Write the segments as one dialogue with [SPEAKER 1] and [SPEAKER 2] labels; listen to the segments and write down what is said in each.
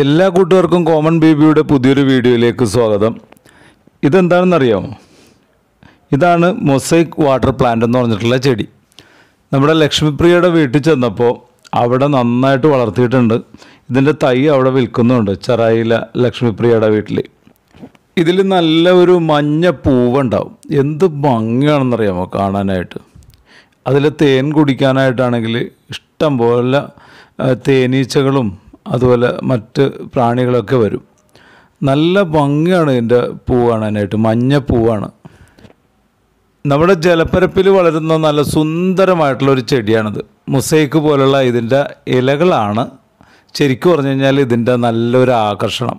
[SPEAKER 1] എല്ലാ കൂട്ടുകാർക്കും കോമൺ ബേബിയുടെ പുതിയൊരു വീഡിയോയിലേക്ക് സ്വാഗതം അറിയാമോ ഇതാണ് മൊസൈക്ക് വാട്ടർ പ്ലാന്റ് എന്ന് പറഞ്ഞിട്ടുള്ള ചെടി നമ്മുടെ ലക്ഷ്മിപ്രിയയുടെ വീട്ടിൽ ചെന്നപ്പോൾ അവിടെ നന്നായിട്ട് വളർത്തിയിട്ടുണ്ട് ഇതിൻ്റെ തൈ അവിടെ വിൽക്കുന്നുണ്ട് ചെറായില ലക്ഷ്മിപ്രിയയുടെ വീട്ടിൽ ഇതിൽ നല്ല ഒരു മഞ്ഞ പൂവുണ്ടാവും എന്ത് ഭംഗിയാണെന്നറിയാമോ കാണാനായിട്ട് അതിൽ തേൻ കുടിക്കാനായിട്ടാണെങ്കിൽ ഇഷ്ടം പോലെ തേനീച്ചകളും അതുപോലെ മറ്റ് പ്രാണികളൊക്കെ വരും നല്ല ഭംഗിയാണ് ഇതിൻ്റെ കാണാനായിട്ട് മഞ്ഞ പൂവാണ് നമ്മുടെ ജലപ്പരപ്പിൽ വളരുന്ന നല്ല സുന്ദരമായിട്ടുള്ള ഒരു ചെടിയാണിത് മുസൈക്ക് പോലുള്ള ഇതിൻ്റെ ഇലകളാണ് ശരിക്കും പറഞ്ഞു കഴിഞ്ഞാൽ ഇതിൻ്റെ നല്ലൊരു ആകർഷണം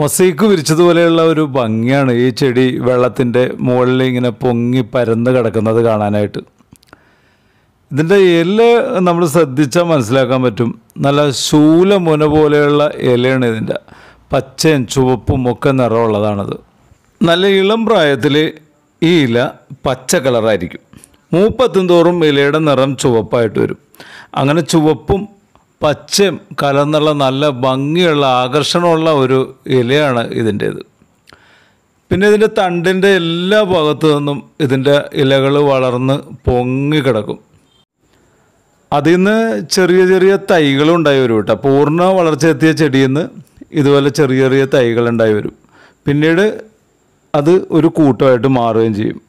[SPEAKER 1] മൊസൈക്ക് വിരിച്ചതുപോലെയുള്ള ഒരു ഭംഗിയാണ് ഈ ചെടി വെള്ളത്തിൻ്റെ മുകളിൽ ഇങ്ങനെ പൊങ്ങി പരന്ന് കിടക്കുന്നത് കാണാനായിട്ട് ഇതിൻ്റെ ഇല നമ്മൾ ശ്രദ്ധിച്ചാൽ മനസ്സിലാക്കാൻ പറ്റും നല്ല ശൂലമുന പോലെയുള്ള ഇലയാണ് ഇതിൻ്റെ പച്ചയും ചുവപ്പും ഒക്കെ നിറമുള്ളതാണത് നല്ല ഇളം പ്രായത്തിൽ ഈ ഇല പച്ച കളറായിരിക്കും മൂപ്പത്തും തോറും ഇലയുടെ നിറം ചുവപ്പായിട്ട് വരും അങ്ങനെ ചുവപ്പും പച്ചയും കലർന്നുള്ള നല്ല ഭംഗിയുള്ള ആകർഷണമുള്ള ഒരു ഇലയാണ് ഇതിൻ്റേത് പിന്നെ ഇതിൻ്റെ തണ്ടിൻ്റെ എല്ലാ ഭാഗത്തു നിന്നും ഇതിൻ്റെ ഇലകൾ വളർന്ന് പൊങ്ങിക്കിടക്കും അതിൽ നിന്ന് ചെറിയ ചെറിയ തൈകൾ ഉണ്ടായി വരും കേട്ടോ പൂർണ്ണ വളർച്ചയെത്തിയ ചെടിയിൽ നിന്ന് ഇതുപോലെ ചെറിയ ചെറിയ തൈകൾ ഉണ്ടായി വരും പിന്നീട് അത് ഒരു കൂട്ടമായിട്ട് മാറുകയും ചെയ്യും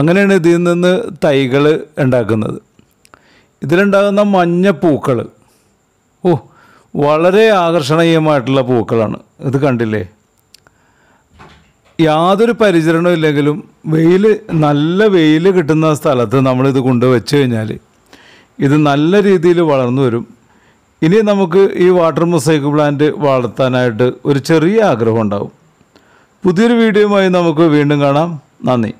[SPEAKER 1] അങ്ങനെയാണ് ഇതിൽ നിന്ന് തൈകൾ ഉണ്ടാക്കുന്നത് ഇതിലുണ്ടാകുന്ന മഞ്ഞ പൂക്കൾ ഓ വളരെ ആകർഷണീയമായിട്ടുള്ള പൂക്കളാണ് ഇത് കണ്ടില്ലേ യാതൊരു പരിചരണവും ഇല്ലെങ്കിലും വെയിൽ നല്ല വെയിൽ കിട്ടുന്ന സ്ഥലത്ത് നമ്മളിത് കൊണ്ട് വെച്ച് കഴിഞ്ഞാൽ ഇത് നല്ല രീതിയിൽ വളർന്നു വരും ഇനി നമുക്ക് ഈ വാട്ടർ മൊസൈക്ക് പ്ലാന്റ് വളർത്താനായിട്ട് ഒരു ചെറിയ ആഗ്രഹം ഉണ്ടാവും പുതിയൊരു വീഡിയോയുമായി നമുക്ക് വീണ്ടും കാണാം നന്ദി